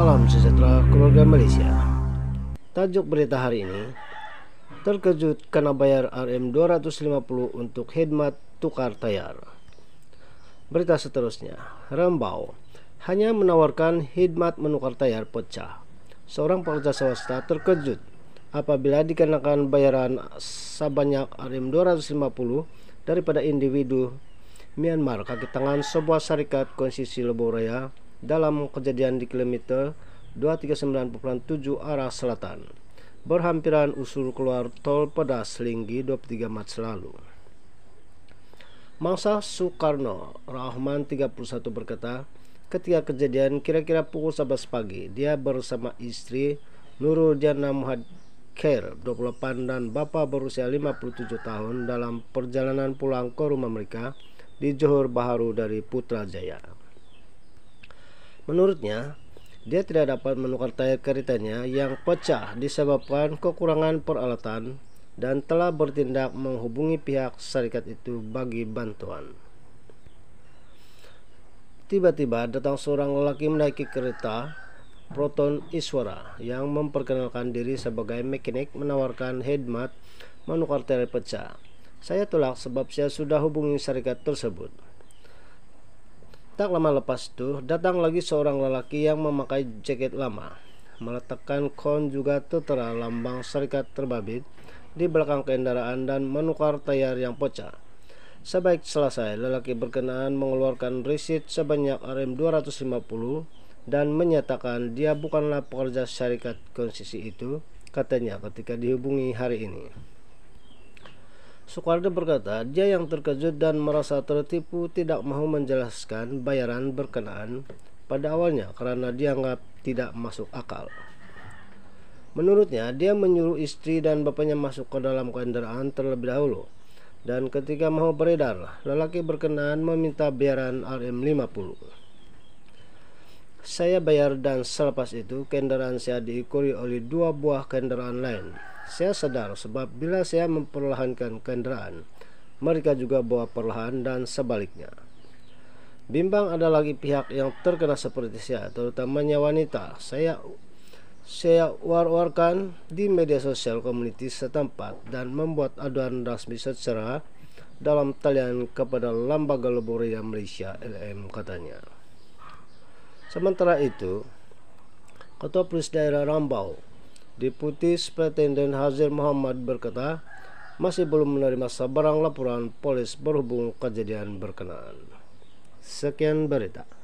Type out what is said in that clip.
Salam sejahtera keluarga Malaysia. Tajuk berita hari ini, terkejut karena bayar RM250 untuk khidmat tukar tayar. Berita seterusnya, Rambau hanya menawarkan khidmat menukar tayar pecah. Seorang pekerja swasta terkejut apabila dikenakan bayaran sebanyak RM250 daripada individu Myanmar kaki tangan sebuah syarikat konsesi Leboraya dalam kejadian di kilometer 239.7 arah selatan. Berhampiran usul keluar tol pedas Linggi 23 Maret selalu. Mangsa Soekarno Rahman 31 berkata, ketika kejadian kira-kira pukul 11 pagi, dia bersama istri Nurul Jana Muhad Kher 28 dan bapak berusia 57 tahun dalam perjalanan pulang ke rumah mereka di Johor Baharu dari Putrajaya. Menurutnya, dia tidak dapat menukar tayar keretanya yang pecah disebabkan kekurangan peralatan dan telah bertindak menghubungi pihak syarikat itu bagi bantuan. Tiba-tiba datang seorang lelaki menaiki kereta Proton Iswara yang memperkenalkan diri sebagai mekanik menawarkan headmat menukar tayar pecah. Saya tolak sebab saya sudah hubungi syarikat tersebut. Tak lama lepas itu, datang lagi seorang lelaki yang memakai jaket lama. Meletakkan kon juga tertera lambang serikat terbabit di belakang kendaraan dan menukar tayar yang pecah. Sebaik selesai, lelaki berkenaan mengeluarkan risit sebanyak RM250 dan menyatakan dia bukanlah pekerja syarikat konsisi itu, katanya ketika dihubungi hari ini. Sukardo berkata, dia yang terkejut dan merasa tertipu tidak mau menjelaskan bayaran berkenaan pada awalnya karena dianggap tidak masuk akal. Menurutnya, dia menyuruh istri dan bapaknya masuk ke dalam kendaraan terlebih dahulu. Dan ketika mau beredar, lelaki berkenaan meminta bayaran RM50 saya bayar dan selepas itu kendaraan saya diikuti oleh dua buah kendaraan lain. Saya sadar sebab bila saya memperlahankan kendaraan, mereka juga bawa perlahan dan sebaliknya. Bimbang ada lagi pihak yang terkena seperti saya, terutamanya wanita. Saya saya war-warkan di media sosial komuniti setempat dan membuat aduan resmi secara dalam talian kepada Lembaga Laboratorium Malaysia LM katanya. Sementara itu, Ketua Polis Daerah Rambau Deputi Superintenden Hazir Muhammad berkata, masih belum menerima sebarang laporan polis berhubung kejadian berkenaan. Sekian berita.